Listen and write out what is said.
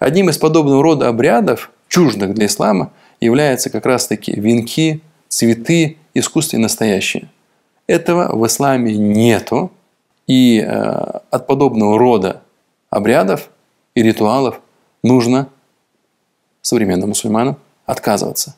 Одним из подобного рода обрядов, чуждых для ислама, являются как раз-таки венки, цветы, искусственно настоящие. Этого в исламе нету, и э, от подобного рода обрядов и ритуалов нужно современным мусульманам отказываться.